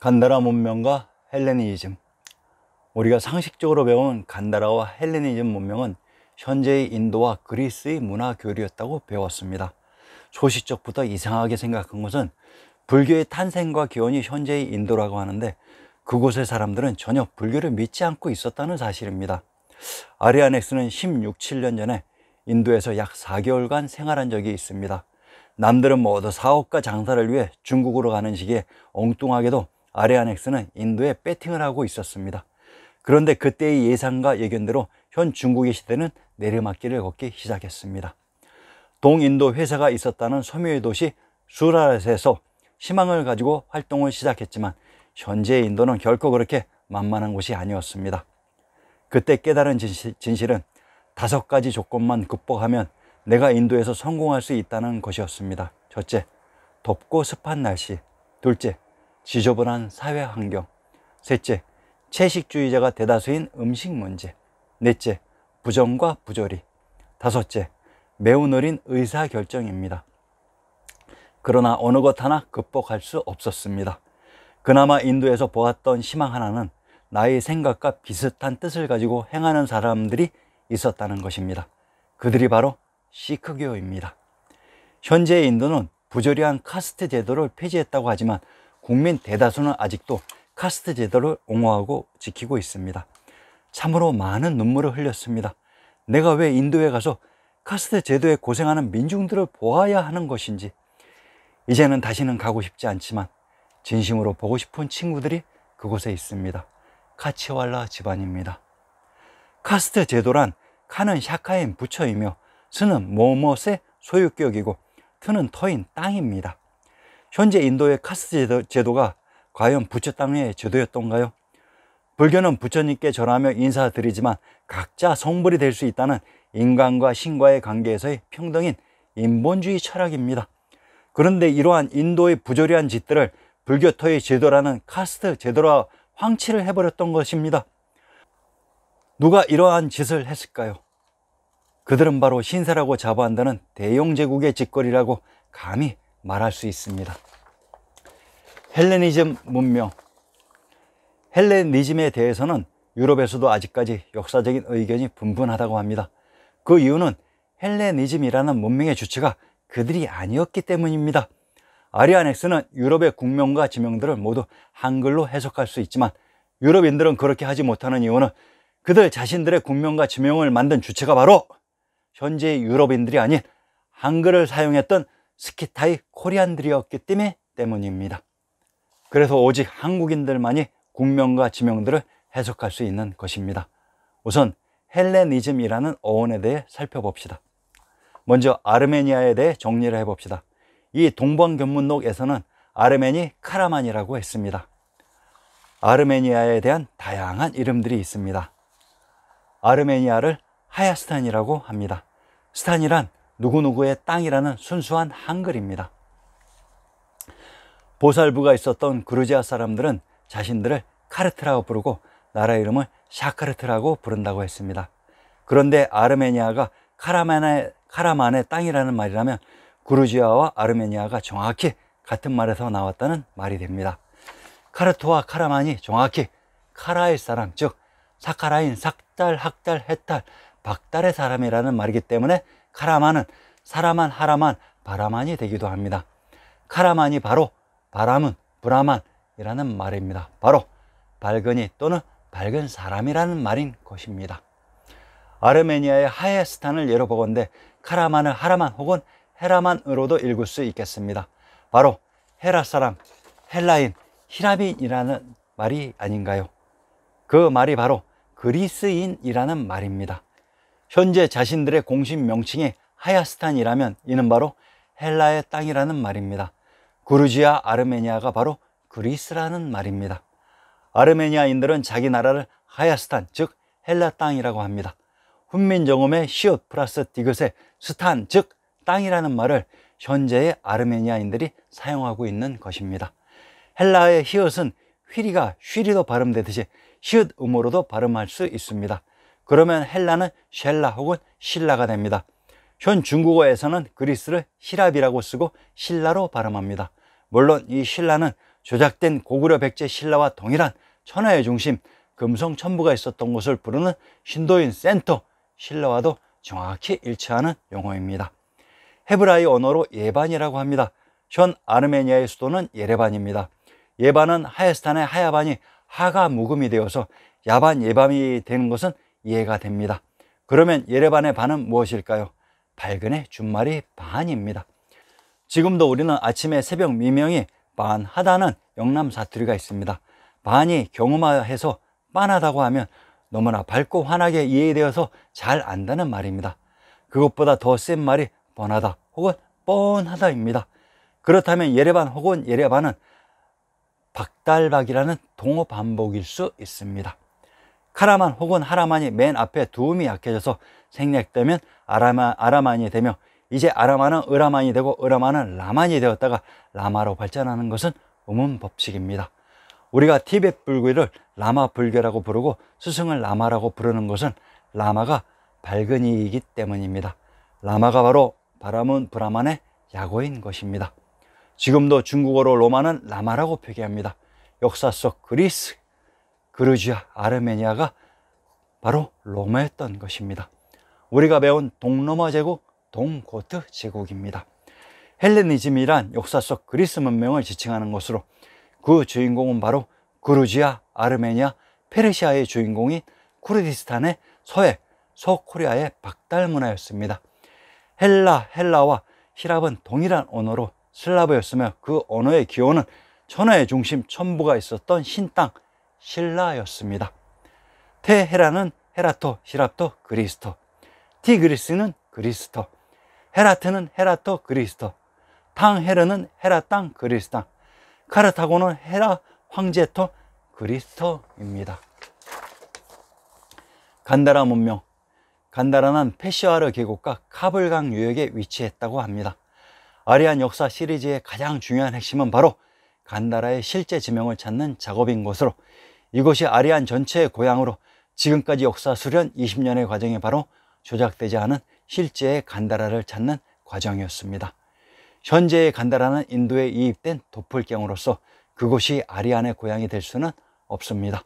간다라 문명과 헬레니즘 우리가 상식적으로 배운 간다라와 헬레니즘 문명은 현재의 인도와 그리스의 문화 교류였다고 배웠습니다. 소식적부터 이상하게 생각한 것은 불교의 탄생과 기원이 현재의 인도라고 하는데 그곳의 사람들은 전혀 불교를 믿지 않고 있었다는 사실입니다. 아리아넥스는 16, 7년 전에 인도에서 약 4개월간 생활한 적이 있습니다. 남들은 모두 사업과 장사를 위해 중국으로 가는 시기에 엉뚱하게도 아레아엑스는 인도에 배팅을 하고 있었습니다. 그런데 그때의 예상과 예견대로 현 중국의 시대는 내리막길을 걷기 시작했습니다. 동인도 회사가 있었다는 섬유의 도시 수라렛에서 희망을 가지고 활동을 시작했지만 현재의 인도는 결코 그렇게 만만한 곳이 아니었습니다. 그때 깨달은 진실, 은 다섯 가지 조건만 극복하면 내가 인도에서 성공할 수 있다는 것이었습니다. 첫째, 덥고 습한 날씨. 둘째, 지저분한 사회 환경. 셋째, 채식주의자가 대다수인 음식 문제. 넷째, 부정과 부조리. 다섯째, 매우 느린 의사결정입니다. 그러나 어느 것 하나 극복할 수 없었습니다. 그나마 인도에서 보았던 희망 하나는 나의 생각과 비슷한 뜻을 가지고 행하는 사람들이 있었다는 것입니다. 그들이 바로 시크교입니다. 현재 인도는 부조리한 카스트 제도를 폐지했다고 하지만 국민 대다수는 아직도 카스트 제도를 옹호하고 지키고 있습니다. 참으로 많은 눈물을 흘렸습니다. 내가 왜 인도에 가서 카스트 제도에 고생하는 민중들을 보아야 하는 것인지 이제는 다시는 가고 싶지 않지만 진심으로 보고 싶은 친구들이 그곳에 있습니다. 카치왈라 집안입니다. 카스트 제도란 카는 샤카인 부처이며 스는 모못의 소유격이고 트는 터인 땅입니다. 현재 인도의 카스 제도, 가 과연 부처 땅의 제도였던가요? 불교는 부처님께 절하며 인사드리지만 각자 성불이 될 수 있다는 인간과 신과의 관계에서의 평등인 인본주의 철학입니다. 그런데 이러한 인도의 부조리한 짓들을 불교토의 제도라는 카스트 제도라 황치를 해버렸던 것입니다. 누가 이러한 짓을 했을까요? 그들은 바로 신사라고 자부한다는 대용 제국의 짓거리라고 감히 말할 수 있습니다. 헬레니즘 문명. 헬레니즘에 대해서는 유럽에서도 아직까지 역사적인 의견이 분분하다고 합니다. 그 이유는 헬레니즘이라는 문명의 주체가 그들이 아니었기 때문입니다. 아리아넥스는 유럽의 국명과 지명들을 모두 한글로 해석할 수 있지만 유럽인들은 그렇게 하지 못하는 이유는 그들 자신들의 국명과 지명을 만든 주체가 바로 현재 의 유럽인들이 아닌 한글을 사용했던 스키타이 코리안들이었기 때문에 때문입니다. 그래서 오직 한국인들만이 국명과 지명들을 해석할 수 있는 것입니다. 우선 헬레니즘이라는 어원에 대해 살펴봅시다. 먼저 아르메니아에 대해 정리를 해봅시다. 이 동방견문록에서는 아르메니 카라만이라고 했습니다. 아르메니아에 대한 다양한 이름들이 있습니다. 아르메니아를 하야스탄이라고 합니다. 스탄이란 누구누구의 땅이라는 순수한 한글입니다. 보살부가 있었던 그루지아 사람들은 자신들을 카르트라고 부르고 나라 이름을 샤카르트라고 부른다고 했습니다. 그런데 아르메니아가 카라만의, 카라만의 땅이라는 말이라면 그루지아와 아르메니아가 정확히 같은 말에서 나왔다는 말이 됩니다. 카르트와 카라만이 정확히 카라의 사람, 즉 사카라인 삭달, 학달, 해탈, 박달의 사람이라는 말이기 때문에 카라만은 사라만, 하라만, 바라만이 되기도 합니다. 카라만이 바로 바람은 브라만이라는 말입니다. 바로 밝은이 또는 밝은 사람이라는 말인 것입니다. 아르메니아의 하에스탄을 예로 보건데 카라만을 하라만 혹은 헤라만으로도 읽을 수 있겠습니다. 바로 헤라 사람, 헬라인, 히라빈이라는 말이 아닌가요? 그 말이 바로 그리스인이라는 말입니다. 현재 자신들의 공식 명칭이 하야스탄이라면 이는 바로 헬라의 땅이라는 말입니다. 그루지아 아르메니아가 바로 그리스라는 말입니다. 아르메니아인들은 자기 나라를 하야스탄, 즉 헬라 땅이라고 합니다. 훈민정음의 시옷 플러스 디귿의 스탄, 즉 땅이라는 말을 현재의 아르메니아인들이 사용하고 있는 것입니다. 헬라의 히읗은 휘리가 휘리도 발음되듯이 시읗 음으로도 발음할 수 있습니다. 그러면 헬라는 셸라 혹은 신라가 됩니다. 현 중국어에서는 그리스를 히랍이라고 쓰고 신라로 발음합니다. 물론 이 신라는 조작된 고구려 백제 신라와 동일한 천하의 중심 금성천부가 있었던 곳을 부르는 신도인 센터 신라와도 정확히 일치하는 용어입니다. 헤브라이 언어로 예반이라고 합니다. 현 아르메니아의 수도는 예레반입니다. 예반은 하에스탄의 하야반이 하가 무금이 되어서 야반 예반이 되는 것은 이해가 됩니다. 그러면 예레반의 반은 무엇일까요? 발근의 준말이 반입니다. 지금도 우리는 아침에 새벽 미명이 반하다는 영남 사투리가 있습니다. 반이 경험하 해서 반하다고 하면 너무나 밝고 환하게 이해되어서 잘 안다는 말입니다. 그것보다 더 센 말이 뻔하다 혹은 뻔하다입니다. 그렇다면 예레반 혹은 예레반은 박달박이라는 동어 반복일 수 있습니다. 카라만 혹은 하라만이 맨 앞에 두음이 약해져서 생략되면 아라마, 아라만이 되며 이제 아라만은 으라만이 되고 으라만은 라만이 되었다가 라마로 발전하는 것은 음운 법칙입니다. 우리가 티벳 불교를 라마 불교라고 부르고 스승을 라마라고 부르는 것은 라마가 밝은 이이기 때문입니다. 라마가 바로 바람은 브라만의 야고인 것입니다. 지금도 중국어로 로마는 라마라고 표기합니다. 역사 속 그리스, 그루지아, 아르메니아가 바로 로마였던 것입니다. 우리가 배운 동로마 제국, 동고트 제국입니다. 헬레니즘이란 역사 속 그리스 문명을 지칭하는 것으로 그 주인공은 바로 그루지아, 아르메니아, 페르시아의 주인공인 쿠르디스탄의 서해, 소코리아의 박달 문화였습니다. 헬라, 헬라와 히랍은 동일한 언어로 슬라브였으며 그 언어의 기원은 천하의 중심 천부가 있었던 신땅 신라였습니다. 테헤라는 헤라토, 히랍토 그리스토. 티그리스는 그리스토. 헤라트는 헤라토, 그리스토. 탕헤르는 헤라 땅, 그리스 땅. 카르타고는 헤라 황제토, 그리스토입니다. 간다라 문명. 간다라는 페시아르 계곡과 카불강 유역에 위치했다고 합니다. 아리안 역사 시리즈의 가장 중요한 핵심은 바로 간다라의 실제 지명을 찾는 작업인 것으로 이곳이 아리안 전체의 고향으로 지금까지 역사 수련 20년의 과정이 바로 조작되지 않은 실제의 간다라를 찾는 과정이었습니다. 현재의 간다라는 인도에 이입된 도플경으로서 그곳이 아리안의 고향이 될 수는 없습니다.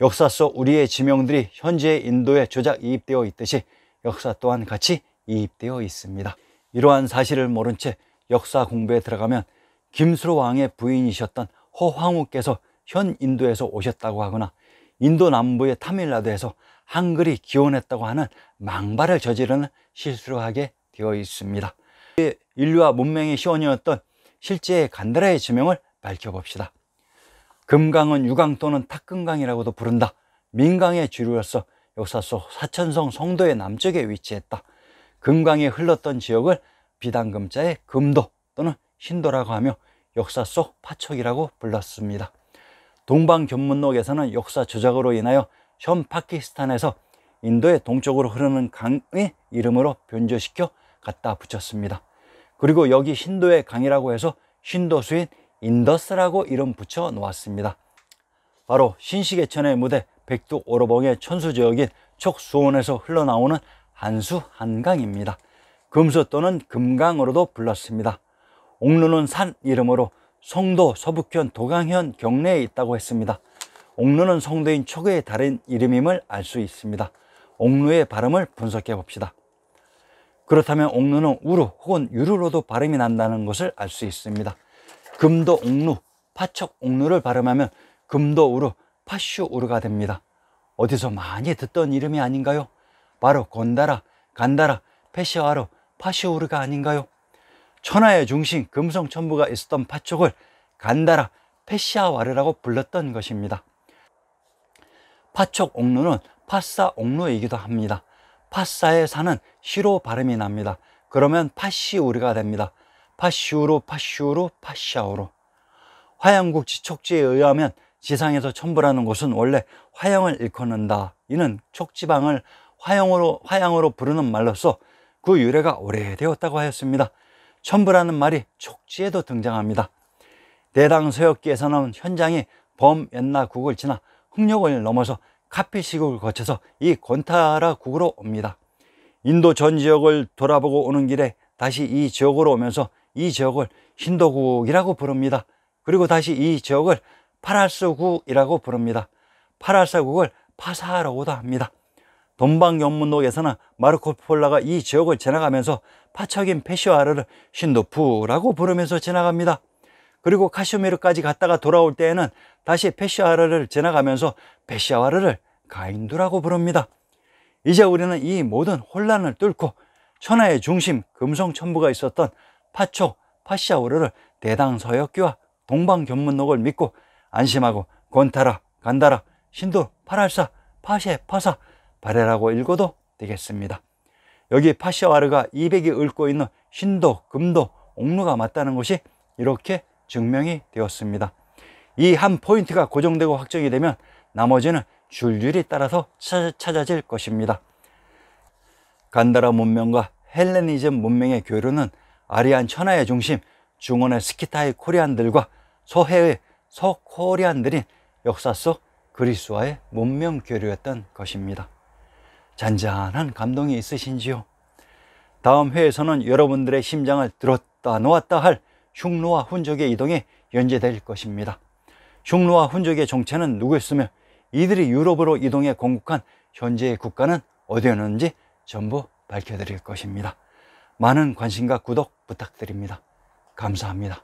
역사 속 우리의 지명들이 현재의 인도에 조작 이입되어 있듯이 역사 또한 같이 이입되어 있습니다. 이러한 사실을 모른 채 역사 공부에 들어가면 김수로 왕의 부인이셨던 호황후께서 현 인도에서 오셨다고 하거나 인도 남부의 타밀라드에서 한글이 기원했다고 하는 망발을 저지르는 실수로 하게 되어 있습니다. 인류와 문명의 시원이었던 실제의 간다라의 지명을 밝혀봅시다. 금강은 유강 또는 탁금강이라고도 부른다. 민강의 주류로서 역사 속 사천성 성도의 남쪽에 위치했다. 금강이 흘렀던 지역을 비단금자의 금도 또는 신도라고 하며 역사 속 파촉이라고 불렀습니다. 동방견문록에서는 역사 조작으로 인하여 현 파키스탄에서 인도의 동쪽으로 흐르는 강의 이름으로 변조시켜 갖다 붙였습니다. 그리고 여기 힌도의 강이라고 해서 힌도수인 인더스라고 이름 붙여 놓았습니다. 바로 신시계천의 무대 백두 오로봉의 천수지역인 촉수원에서 흘러나오는 한수 한강입니다. 금수 또는 금강으로도 불렀습니다. 옥루는 산 이름으로 송도 서북현, 도강현 경내에 있다고 했습니다. 옥루는 성도인 초교의 다른 이름임을 알 수 있습니다. 옥루의 발음을 분석해 봅시다. 그렇다면 옥루는 우루 혹은 유루로도 발음이 난다는 것을 알 수 있습니다. 금도 옥루, 파척 옥루를 발음하면 금도 우루, 파슈 우루가 됩니다. 어디서 많이 듣던 이름이 아닌가요? 바로 건다라, 간다라, 페시아로, 파슈 우루가 아닌가요? 천하의 중심 금성천부가 있었던 파촉을 간다라 패시아와르라고 불렀던 것입니다. 파촉 옥루는 파사 옥루이기도 합니다. 파사에 사는 시로 발음이 납니다. 그러면 파시우르가 됩니다. 파시우르파시우르파시아우르 화양국 지촉지에 의하면 지상에서 천부라는 곳은 원래 화양을 일컫는다. 이는 촉지방을 화양으로 화양으로 부르는 말로서 그 유래가 오래되었다고 하였습니다. 천부라는 말이 촉지에도 등장합니다. 대당서역기에서 나온 현장이 범옛나국을 지나 흑력을 넘어서 카피시국을 거쳐서 이권타라국으로 옵니다. 인도 전 지역을 돌아보고 오는 길에 다시 이 지역으로 오면서 이 지역을 신도국이라고 부릅니다. 그리고 다시 이 지역을 파라스국이라고 부릅니다. 파라사국을 파사라고도 합니다. 동방영문록에서는 마르코 폴라가 이 지역을 지나가면서 파척인 페슈와르를 신도프라고 부르면서 지나갑니다. 그리고 카슈미르까지 갔다가 돌아올 때에는 다시 페슈와르를 지나가면서 페시와르를 가인두라고 부릅니다. 이제 우리는 이 모든 혼란을 뚫고 천하의 중심 금성천부가 있었던 파초, 파시아우르를 대당서역기와 동방견문록을 믿고 안심하고 권타라 간다라, 신도, 파랄사, 파셰, 파사 바레라고 읽어도 되겠습니다. 여기 파시아와르가 200이 읊고 있는 신도, 금도, 옥루가 맞다는 것이 이렇게 증명이 되었습니다. 이 한 포인트가 고정되고 확정이 되면 나머지는 줄줄이 따라서 찾아질 것입니다. 간다라 문명과 헬레니즘 문명의 교류는 아리안 천하의 중심, 중원의 스키타이 코리안들과 서해의 서코리안들이 역사 속 그리스와의 문명 교류였던 것입니다. 잔잔한 감동이 있으신지요? 다음 회에서는 여러분들의 심장을 들었다 놓았다 할 흉노와 훈족의 이동에 연재될 것입니다. 흉노와 훈족의 정체는 누구였으며 이들이 유럽으로 이동해 건국한 현재의 국가는 어디였는지 전부 밝혀드릴 것입니다. 많은 관심과 구독 부탁드립니다. 감사합니다.